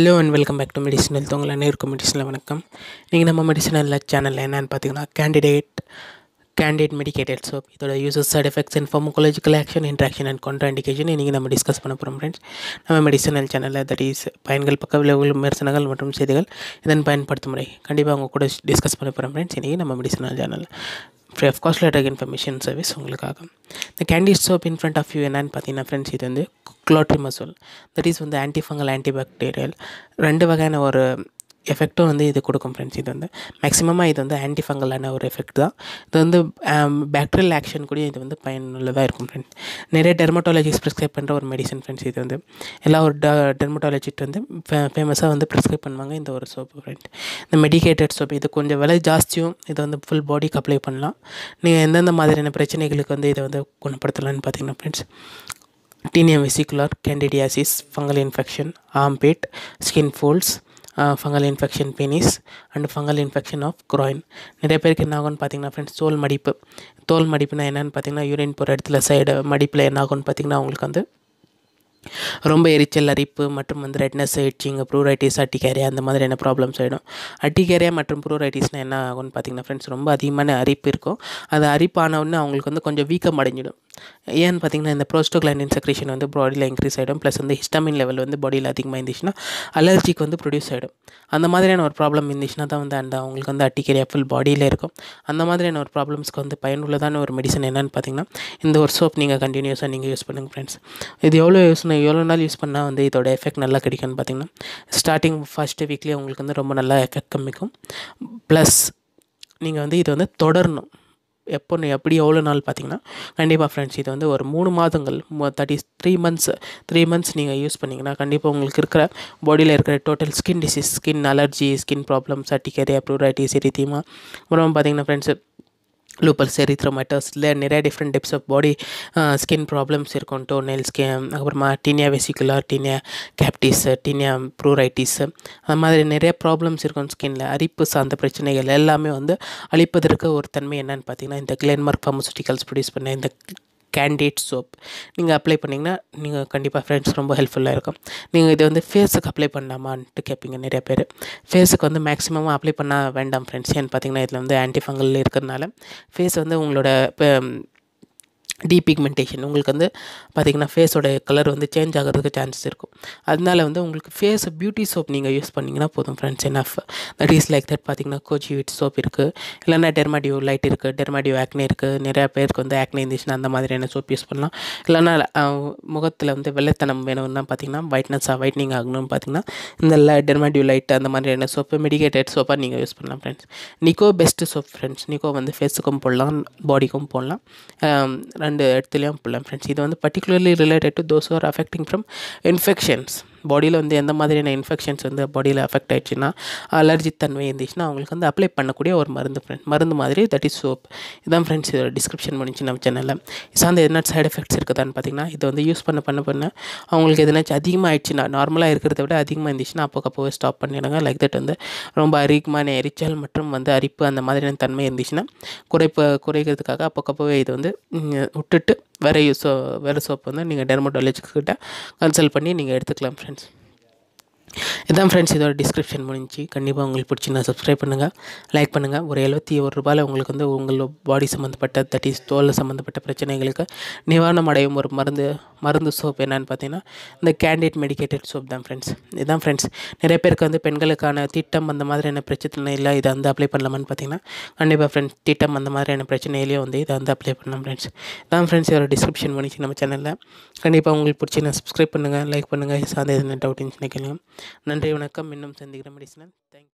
Hello and welcome back to medicinal உங்கள் அனைவருக்கும் மெடிசனில் வணக்கம் நீங்கள் நம்ம மெடிசனல் சேனலில் என்னென்னு பார்த்தீங்கன்னா கேண்டிடேட் கேண்டிடேட் மெடிக்கேட்டட் சோப் இதோட uses side effects and pharmacological action interaction and கொண்ட இண்டிகேஷன் இன்றைக்கி நம்ம டிஸ்கஸ் பண்ண போகிறோம் ஃப்ரெண்ட்ஸ் நம்ம மெடிசனல் சேனலில் தட் இஸ் பயன்கள் பக்க விளைவுகள் விமர்சனங்கள் மற்றும் செய்திகள் இதன் பயன்படுத்தும் முறை கண்டிப்பாக அவங்க கூட டிஸ்கஸ் பண்ண போகிறோம் ஃப்ரெண்ட்ஸ் இன்றைக்கி நம்ம medicinal channel free of cost லேட்டாக இன்ஃபர்மேஷன் சர்வீஸ் உங்களுக்காக இந்த candy soap in front of you என்னன்னு பார்த்தீங்கன்னா ஃப்ரெண்ட்ஸ் இது வந்து மசூல் தட் இஸ் வந்து ஆன்டிஃபங்கல் ஆன்டிபாக்டீரியல் ரெண்டு வகையான ஒரு எஃபெக்ட்டும் வந்து இது கொடுக்கும் ஃப்ரெண்ட்ஸ் இது வந்து மேக்ஸிமமாக இது வந்து ஆன்டிஃபங்கலான ஒரு எஃபெக்ட் தான் இது வந்து பேக்டீரியல் um, ஆக்ஷன் கூட இது வந்து பயனுள்ளதாக இருக்கும் ஃப்ரெண்ட்ஸ் நிறைய டெர்மட்டாலஜிஸ் ப்ரிஸ்கிரைப் பண்ணுற ஒரு மெடிசன் ஃப்ரெண்ட்ஸ் இது வந்து எல்லா ஒரு டெர்மட்டாலஜிட்டு வந்து ஃபேமஸாக வந்து ப்ரிஸ்கிரைப் பண்ணுவாங்க இந்த ஒரு சோப்பு ஃப்ரெண்ட் இந்த மெடிக்கேட்டட் சோப்பு இது கொஞ்சம் விலை ஜாஸ்தியும் இதை வந்து ஃபுல் பாடிக்கு அப்ளை பண்ணலாம் நீங்கள் எந்தெந்த மாதிரியான பிரச்சனைகளுக்கு வந்து இதை வந்து குணப்படுத்தலாம்னு பார்த்தீங்கன்னா friends tinea versicolor candidiasis fungal infection ஆம்பேட் skin folds fungal infection penis and fungal infection of groin நிறைய பேருக்கு என்ன ஆகும்னு பார்த்தீங்கன்னா ஃப்ரெண்ட்ஸ் தோல் மடிப்பு தோல் மடிப்புனா என்னென்னு பார்த்தீங்கன்னா யூரின் போகிற இடத்துல சைடு மடிப்பில் என்ன ஆகும்னு பார்த்தீங்கன்னா அவங்களுக்கு வந்து ரொம்ப எரிச்சல் அரிப்பு மற்றும் வந்து ரெட்னஸ் இட்சிங் ப்ரூரைட்டிஸ் அட்டிகேரியா அந்த மாதிரியான ப்ராப்ளம்ஸ் ஆகிடும் அட்டிகேரியா மற்றும் ப்ரூரைட்டிஸ்னால் என்ன ஆகும்னு பார்த்தீங்கன்னா ஃப்ரெண்ட்ஸ் ரொம்ப அதிகமான அரிப்பு இருக்கும் அது அரிப்பானவுடனே அவங்களுக்கு வந்து கொஞ்சம் வீக்கம் அடைஞ்சிடும் ஏன்னு பார்த்தீங்கன்னா இந்த ப்ரோஸ்டோக்ளாண்டின் செக்ரேஷன் வந்து பாடியில் இன்க்ரீஸ் ஆகிடும் ப்ளஸ் வந்து ஹிஸ்டமின் லெவல் வந்து பாடியில் அதிகமாக இருந்துச்சுன்னா அலர்ஜிக்கு வந்து ப்ரொடியூஸ் ஆகிடும் அந்த மாதிரியான ஒரு ப்ராப்ளம் இருந்துச்சுன்னா தான் வந்து அந்த அவங்களுக்கு வந்து கேரியா ஃபுல் பாடியில் இருக்கும் அந்த மாதிரியான ஒரு ப்ராப்ளம்ஸ்க்கு வந்து பயனுள்ளதான ஒரு மெடிசன் என்னென்னு பார்த்தீங்கன்னா இந்த ஒரு சோப் நீங்கள் கண்டினியூஸாக நீங்கள் யூஸ் பண்ணுங்கள் ஃப்ரெண்ட்ஸ் இது எவ்வளோ யூஸ்னா எவ்வளோ நாள் யூஸ் பண்ணால் வந்து இதோட எஃபெக்ட் நல்லா கிடைக்கும்னு பார்த்தீங்கன்னா ஸ்டார்டிங் ஃபஸ்ட்டு வீக்லேயே உங்களுக்கு வந்து ரொம்ப நல்லா எஃபெக்ட் கம்மிக்கும் ப்ளஸ் நீங்கள் வந்து இதை வந்து தொடரணும் எப்போ எப்படி எவ்வளோ நாள் பார்த்தீங்கன்னா கண்டிப்பாக ஃப்ரெண்ட்ஸ் இது வந்து ஒரு மூணு மாதங்கள் thirty three months three months நீங்கள் யூஸ் பண்ணிங்கன்னா கண்டிப்பாக உங்களுக்கு இருக்கிற பாடியில் இருக்கிற total skin disease skin allergy skin problems urticaria pruritus erythema அப்புறம் பார்த்தீங்கன்னா ஃப்ரெண்ட்ஸ் ಲೂಪಲ್ செரித்ரோமேட்டர்ஸில் நிறையா different tips of body skin problems இருக்கும் டோ நெல் ஸ்கின் அப்புறமா tinea versicolor tinea capitis tinea pruritus அந்த மாதிரி நிறைய ப்ராப்ளம்ஸ் இருக்கும் ஸ்கின்ல அரிப்பு சார்ந்த பிரச்சனைகள் எல்லாமே வந்து அழிப்பதற்கு ஒரு தன்மை என்னன்னு பார்த்தீங்கன்னா இந்த கிளென்மார்க் ஃபார்மசூட்டிக்கல்ஸ் ப்ரொடியூஸ் பண்ண இந்த கேண்டேட் சோப் நீங்கள் அப்ளை பண்ணிங்கன்னா நீங்கள் கண்டிப்பாக ஃப்ரெண்ட்ஸ் ரொம்ப ஹெல்ப்ஃபுல்லாக இருக்கும் நீங்கள் இதை வந்து ஃபேஸுக்கு அப்ளை பண்ணலாமான்ட்டு கேட்பீங்க நிறைய பேர் ஃபேஸுக்கு வந்து மேக்ஸிமம் அப்ளை பண்ண வேண்டாம் ஃப்ரெண்ட்ஸ் ஏன்னு பார்த்தீங்கன்னா இதில் வந்து ஆன்டிஃபங்கல் இருக்கிறதுனால ஃபேஸ் வந்து உங்களோட டீபிக்மெண்டேஷன் உங்களுக்கு வந்து பார்த்திங்கன்னா ஃபேஸோட கலர் வந்து சேஞ்ச் ஆகிறதுக்கு சான்சஸ் இருக்கும் அதனால வந்து உங்களுக்கு ஃபேஸ் பியூட்டி சோப் நீங்கள் யூஸ் பண்ணிங்கன்னா போதும் friends enough that is like that பார்த்திங்கன்னா கோச்சி விட் சோப் இருக்குது இல்லைன்னா டெர்மாடியோ லைட் இருக்குது டெர்மாடியோ ஆக்னே இருக்குது நிறையா பேருக்கு வந்து ஆக்னே இருந்துச்சுன்னா அந்த மாதிரியான சோப் யூஸ் பண்ணலாம் இல்லைனா முகத்தில் வந்து வெள்ளைத்தனம் வேணும்னா பார்த்திங்கன்னா ஒயிட்னஸாக ஒயிட்னிங் ஆகணும்னு பார்த்திங்கன்னா இந்த டெர்மாடியோ லைட் அந்த மாதிரியான சோப்பு மெடிக்கேட்டட் சோப்பாக நீங்கள் யூஸ் பண்ணலாம் ஃப்ரெண்ட்ஸ் நிக்கோ பெஸ்ட்டு சோப் ஃப்ரெண்ட்ஸ் நிக்கோ வந்து ஃபேஸுக்கும் போடலாம் பாடிக்கும் போடலாம் அண்ட் இடத்துலையும் போடலாம் ஃப்ரெண்ட்ஸ் இது வந்து particularly related to those are affecting from infections பாடியில் வந்து எந்த மாதிரியான இன்ஃபெக்ஷன்ஸ் வந்து பாடியில் அஃபெக்ட் ஆகிடுச்சுன்னா அலர்ஜி தன்மை இருந்துச்சுன்னா அவங்களுக்கு வந்து அப்ளை பண்ணக்கூடிய ஒரு மருந்து ஃப்ரெண்ட் மருந்து மாதிரி தட் இஸ் சோப் இதான் ஃப்ரெண்ட்ஸ் இதோட டிஸ்கிரிப்ஷன் பண்ணிச்சு நம்ம சேனலில் சார்ந்த எதனா சைட் எஃபெக்ட்ஸ் இருக்குதான்னு பார்த்தீங்கன்னா இதை வந்து யூஸ் பண்ண பண்ண பண்ண அவங்களுக்கு எதனாச்சும் அதிகமாக ஆயிடுச்சுன்னா நார்மலாக இருக்கிறத விட அதிகமாக இருந்துச்சுன்னா அப்போக்கப்போவே ஸ்டாப் பண்ணிடுங்க லைக் தட் வந்து ரொம்ப அதிகமான எரிச்சல் மற்றும் வந்து அரிப்பு அந்த மாதிரியான தன்மை இருந்துச்சுன்னா குறைப்பு குறைக்கிறதுக்காக அப்போக்கப்போவே இது வந்து விட்டுட்டு வேறு யூஸ் வேறு சோப் வந்து நீங்கள் டெர்மட்டாலஜிக்கிட்ட கன்சல்ட் பண்ணி நீங்கள் எடுத்துக்கலாம் ஃப்ரெண்ட் different. இதான் ஃப்ரெண்ட்ஸ் இதோட டிஸ்கிரிப்ஷன் முடிஞ்சு கண்டிப்பாக உங்களுக்கு பிடிச்சிருந்தா சப்ஸ்கிரைப் பண்ணுங்கள் லைக் பண்ணுங்கள் ஒரு எழுபத்தி ஒரு ரூபாயில் உங்களுக்கு வந்து உங்கள் பாடி சம்மந்தப்பட்ட தட்டி தோல் சம்மந்தப்பட்ட பிரச்சனைகளுக்கு நிவாரணம் அடையும் ஒரு மருந்து மருந்து சோப் என்னன்னு பார்த்தீங்கன்னா இந்த கேண்டிட் மெடிக்கேட்டட் சோப் தான் ஃப்ரெண்ட்ஸ் இதுதான் ஃப்ரெண்ட்ஸ் நிறைய பேருக்கு வந்து பெண்களுக்கான திட்டம் அந்த மாதிரியான பிரச்சனை இல்லை இதை வந்து அப்ளை பண்ணலாமான்னு பார்த்தீங்கன்னா கண்டிப்பாக ஃப்ரெண்ட்ஸ் திட்டம் அந்த மாதிரியான பிரச்சனையிலேயே வந்து இதை வந்து அப்ளை பண்ணலாம் ஃப்ரெண்ட்ஸ் தான் ஃப்ரெண்ட்ஸ் இதோட டிஸ்கிரிப்ஷன் முடிச்சு நம்ம சேனலில் கண்டிப்பாக உங்களுக்கு பிடிச்சி நான் சப்ஸ்கிரைப் பண்ணுங்கள் லைக் பண்ணுங்கள் சார்ந்த எதுனா டவுட் இருந்துச்சுன்னா கேளுங்க நன்றி வணக்கம் இன்னும் சந்திக்கிறேன் மெடிசனன் தேங்க்